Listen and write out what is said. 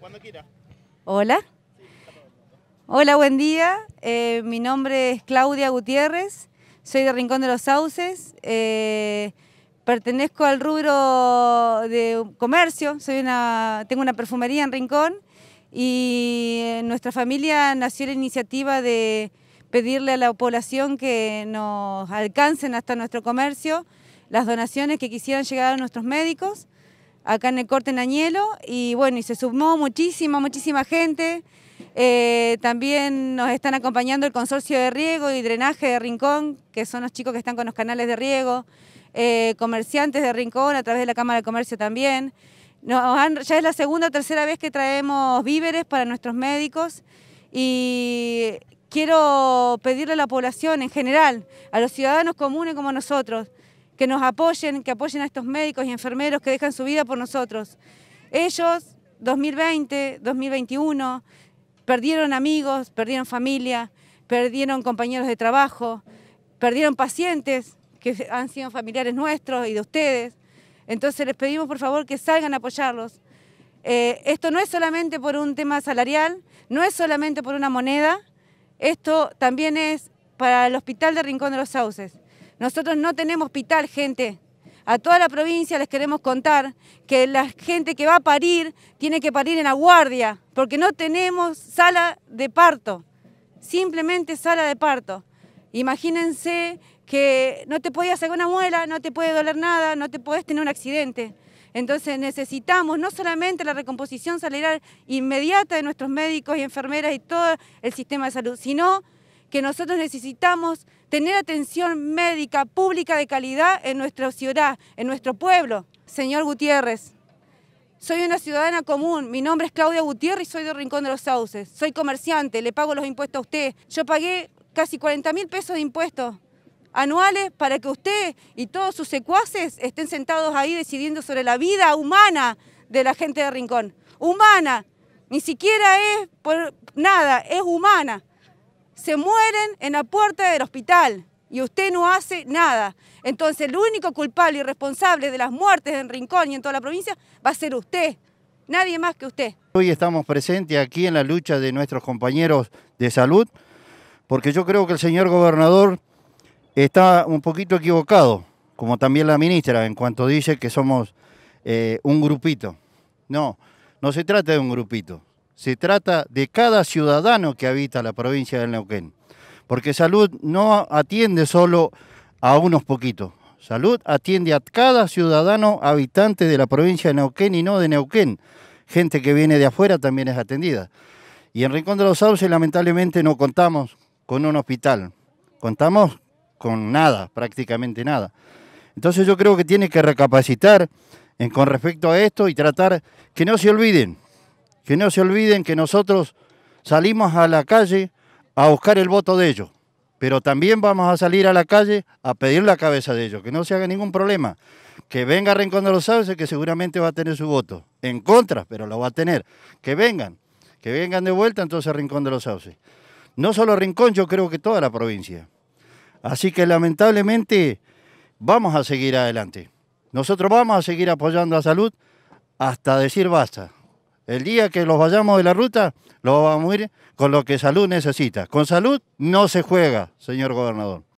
Cuando quiera. Hola. Hola, buen día. Eh, mi nombre es Claudia Gutiérrez, soy de Rincón de los Sauces. Eh, pertenezco al rubro de comercio, tengo una perfumería en Rincón y eh, nuestra familia nació la iniciativa de pedirle a la población que nos alcancen hasta nuestro comercio las donaciones que quisieran llegar a nuestros médicos acá en el corte en y bueno, y se sumó muchísima, muchísima gente. Eh, también nos están acompañando el Consorcio de Riego y Drenaje de Rincón, que son los chicos que están con los canales de riego, eh, comerciantes de Rincón a través de la Cámara de Comercio también. ya es la segunda o tercera vez que traemos víveres para nuestros médicos y quiero pedirle a la población en general, a los ciudadanos comunes como nosotros, que nos apoyen, que apoyen a estos médicos y enfermeros que dejan su vida por nosotros. Ellos, 2020, 2021, perdieron amigos, perdieron familia, perdieron compañeros de trabajo, perdieron pacientes que han sido familiares nuestros y de ustedes. Entonces les pedimos por favor que salgan a apoyarlos. Eh, esto no es solamente por un tema salarial, no es solamente por una moneda, esto también es para el Hospital de Rincón de los Sauces. Nosotros no tenemos hospital, gente. A toda la provincia les queremos contar que la gente que va a parir tiene que parir en la guardia, porque no tenemos sala de parto, simplemente sala de parto. Imagínense que no te podías hacer una muela, no te puede doler nada, no te puedes tener un accidente. Entonces necesitamos no solamente la recomposición salarial inmediata de nuestros médicos y enfermeras y todo el sistema de salud, sino que nosotros necesitamos tener atención médica pública de calidad en nuestra ciudad, en nuestro pueblo. Señor Gutiérrez, soy una ciudadana común, mi nombre es Claudia Gutiérrez y soy de Rincón de los Sauces. Soy comerciante, le pago los impuestos a usted. Yo pagué casi 40 mil pesos de impuestos anuales para que usted y todos sus secuaces estén sentados ahí decidiendo sobre la vida humana de la gente de Rincón. Humana, ni siquiera es por nada, es humana se mueren en la puerta del hospital y usted no hace nada. Entonces el único culpable y responsable de las muertes en Rincón y en toda la provincia va a ser usted, nadie más que usted. Hoy estamos presentes aquí en la lucha de nuestros compañeros de salud, porque yo creo que el señor gobernador está un poquito equivocado, como también la ministra, en cuanto dice que somos eh, un grupito. No, no se trata de un grupito, se trata de cada ciudadano que habita la provincia del Neuquén, porque salud no atiende solo a unos poquitos, salud atiende a cada ciudadano habitante de la provincia de Neuquén y no de Neuquén, gente que viene de afuera también es atendida. Y en Rincón de los Sauces lamentablemente no contamos con un hospital, contamos con nada, prácticamente nada. Entonces yo creo que tiene que recapacitar en, con respecto a esto y tratar que no se olviden que no se olviden que nosotros salimos a la calle a buscar el voto de ellos, pero también vamos a salir a la calle a pedir la cabeza de ellos, que no se haga ningún problema, que venga Rincón de los Sauces, que seguramente va a tener su voto, en contra, pero lo va a tener, que vengan, que vengan de vuelta entonces Rincón de los Sauces. No solo Rincón, yo creo que toda la provincia. Así que lamentablemente vamos a seguir adelante. Nosotros vamos a seguir apoyando a salud hasta decir basta. El día que los vayamos de la ruta, los vamos a ir con lo que salud necesita. Con salud no se juega, señor gobernador.